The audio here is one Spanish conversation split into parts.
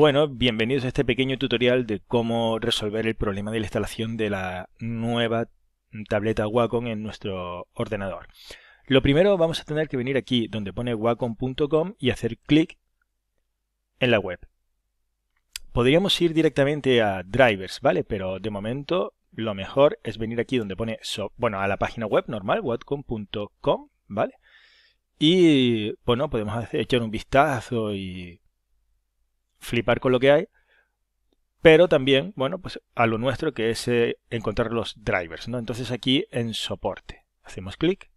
Bueno, bienvenidos a este pequeño tutorial de cómo resolver el problema de la instalación de la nueva tableta Wacom en nuestro ordenador. Lo primero vamos a tener que venir aquí donde pone wacom.com y hacer clic en la web. Podríamos ir directamente a drivers, ¿vale? Pero de momento lo mejor es venir aquí donde pone, bueno, a la página web normal, wacom.com, ¿vale? Y, bueno, podemos echar un vistazo y flipar con lo que hay, pero también, bueno, pues a lo nuestro que es eh, encontrar los drivers, ¿no? Entonces aquí en soporte hacemos clic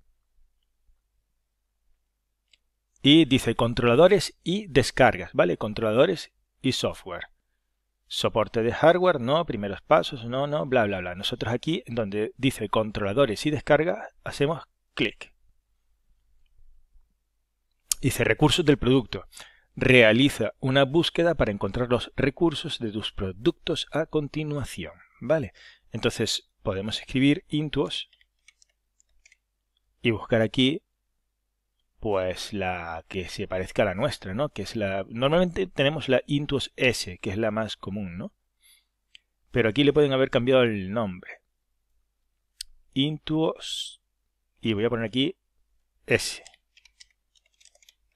y dice controladores y descargas, ¿vale? Controladores y software. Soporte de hardware, no, primeros pasos, no, no, bla, bla, bla. Nosotros aquí, donde dice controladores y descargas, hacemos clic. Dice recursos del producto. Realiza una búsqueda para encontrar los recursos de tus productos a continuación. ¿Vale? Entonces podemos escribir intuos y buscar aquí pues la que se parezca a la nuestra, ¿no? Que es la normalmente tenemos la Intuos S, que es la más común, ¿no? Pero aquí le pueden haber cambiado el nombre. Intuos y voy a poner aquí S.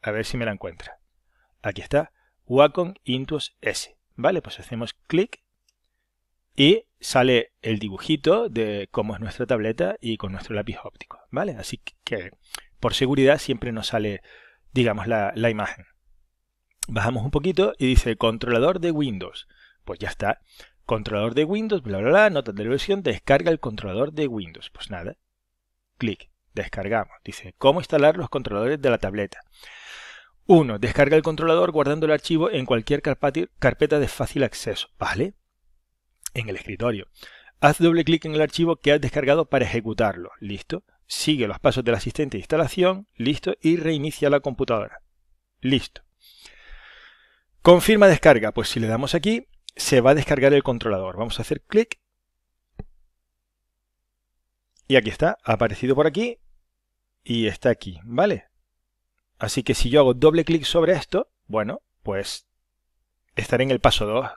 A ver si me la encuentra aquí está, Wacom Intuos S. ¿Vale? Pues hacemos clic y sale el dibujito de cómo es nuestra tableta y con nuestro lápiz óptico, ¿vale? Así que por seguridad siempre nos sale, digamos, la, imagen. Bajamos un poquito y dice controlador de Windows. Pues ya está. Controlador de Windows, bla, bla, bla, nota de versión, descarga el controlador de Windows. Pues nada, clic, descargamos. Dice, ¿cómo instalar los controladores de la tableta? 1. Descarga el controlador guardando el archivo en cualquier carpeta de fácil acceso. ¿Vale? En el escritorio. Haz doble clic en el archivo que has descargado para ejecutarlo. Listo. Sigue los pasos del asistente de instalación. Listo. Y reinicia la computadora. Listo. Confirma descarga. Pues si le damos aquí, se va a descargar el controlador. Vamos a hacer clic. Y aquí está. Ha aparecido por aquí. Y está aquí. ¿Vale? Así que si yo hago doble clic sobre esto, bueno, pues estaré en el paso 2.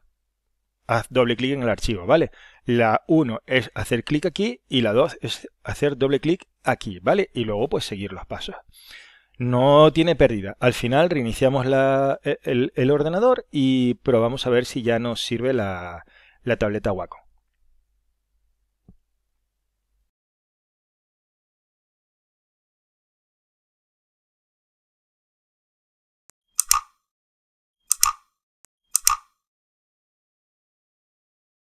Haz doble clic en el archivo, ¿vale? La 1 es hacer clic aquí y la 2 es hacer doble clic aquí, ¿vale? Y luego pues seguir los pasos. No tiene pérdida. Al final reiniciamos e, el, ordenador y probamos a ver si ya nos sirve la, la tableta Wacom.